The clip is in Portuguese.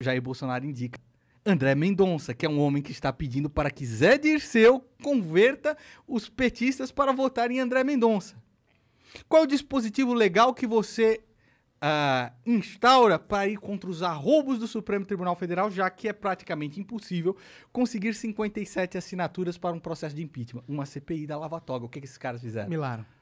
Jair Bolsonaro indica André Mendonça, que é um homem que está pedindo para que Zé Dirceu converta os petistas para votar em André Mendonça. Qual é o dispositivo legal que você uh, instaura para ir contra os arroubos do Supremo Tribunal Federal, já que é praticamente impossível conseguir 57 assinaturas para um processo de impeachment? Uma CPI da Lava Toga. O que, é que esses caras fizeram? Milaram.